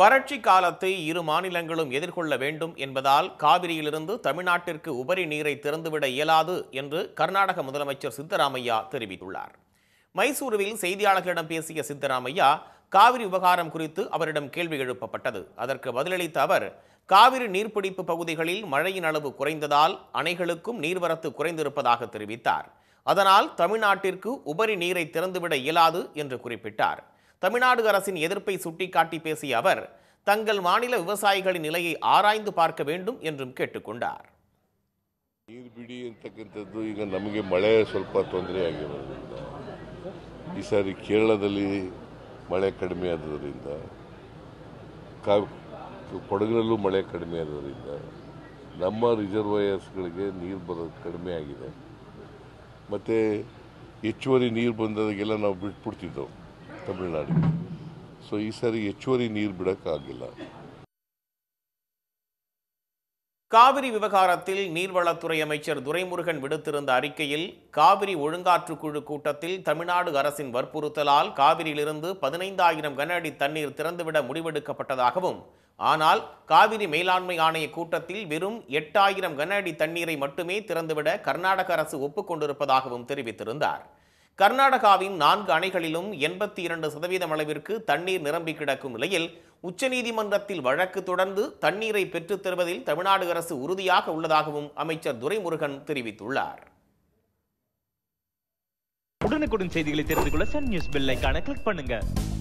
வறட்சி காலத்தை இரு மாநிலங்களும் எதிர்கொள்ள வேண்டும் என்பதால் காவிரியிலிருந்து தமிழ்நாட்டிற்கு உபரி நீரை திறந்துவிட இயலாது என்று கர்நாடக முதலமைச்சர் சித்தராமையா தெரிவித்துள்ளார் மைசூருவில் செய்தியாளர்களிடம் பேசிய சித்தராமையா காவிரி விவகாரம் குறித்து அவரிடம் கேள்வி எழுப்பப்பட்டது அதற்கு பதிலளித்த அவர் காவிரி நீர்ப்பிடிப்பு பகுதிகளில் மழையின் அளவு குறைந்ததால் அணைகளுக்கும் நீர்வரத்து குறைந்திருப்பதாக தெரிவித்தார் அதனால் தமிழ்நாட்டிற்கு உபரி நீரை திறந்துவிட இயலாது என்று குறிப்பிட்டார் தமிழ்நாடு அரசின் எதிர்ப்பை சுட்டிக்காட்டி பேசிய அவர் தங்கள் மாநில விவசாயிகளின் நிலையை ஆராய்ந்து பார்க்க வேண்டும் என்றும் கேட்டுக்கொண்டார் ನೀರು ಬಿಡಿ ಅಂತಕ್ಕಂಥದ್ದು ಈಗ ನಮಗೆ ಮಳೆ ಸ್ವಲ್ಪ ತೊಂದರೆ ಆಗಿರೋದ್ರಿಂದ ಈ ಸಾರಿ ಕೇರಳದಲ್ಲಿ ಮಳೆ ಕಡಿಮೆ ಆದದರಿಂದ ಕಾ ಕೊಡಗಿನಲ್ಲೂ ಮಳೆ ಕಡಿಮೆ ಆದದರಿಂದ ನಮ್ಮ ರಿಸರ್ವಯರ್ಸ್ಗಳಿಗೆ ನೀರು ಬರೋದು ಕಡಿಮೆ ಆಗಿದೆ ಮತ್ತು ಹೆಚ್ಚುವರಿ ನೀರು ಬಂದದಾಗೆಲ್ಲ ನಾವು ಬಿಟ್ಬಿಡ್ತಿದ್ದೋ ತಮಿಳುನಾಡಿಗೆ ಸೊ ಈ ಸಾರಿ ಹೆಚ್ಚುವರಿ ನೀರು ಬಿಡೋಕ್ಕಾಗಿಲ್ಲ காவிரி விவகாரத்தில் நீர்வளத்துறை அமைச்சர் துரைமுருகன் விடுத்திருந்த அறிக்கையில் காவிரி ஒழுங்காற்று குழு கூட்டத்தில் தமிழ்நாடு அரசின் வற்புறுத்தலால் காவிரியிலிருந்து பதினைந்தாயிரம் கன அடி தண்ணீர் திறந்துவிட முடிவெடுக்கப்பட்டதாகவும் ஆனால் காவிரி மேலாண்மை ஆணைய கூட்டத்தில் வெறும் எட்டாயிரம் கன அடி தண்ணீரை மட்டுமே திறந்துவிட கர்நாடக அரசு ஒப்புக்கொண்டிருப்பதாகவும் தெரிவித்திருந்தார் கர்நாடகாவின் நான்கு அணைகளிலும் எண்பத்தி இரண்டு சதவீதம் அளவிற்கு தண்ணீர் நிரம்பி கிடக்கும் நிலையில் உச்சநீதிமன்றத்தில் வழக்கு தொடர்ந்து தண்ணீரை பெற்றுத் தருவதில் தமிழ்நாடு அரசு உறுதியாக உள்ளதாகவும் அமைச்சர் துரைமுருகன் தெரிவித்துள்ளார் உடனுக்குடன் செய்திகளை தெரிந்து கொள்ள சன் நியூஸ் பில்லைக்கான கிளிக் பண்ணுங்க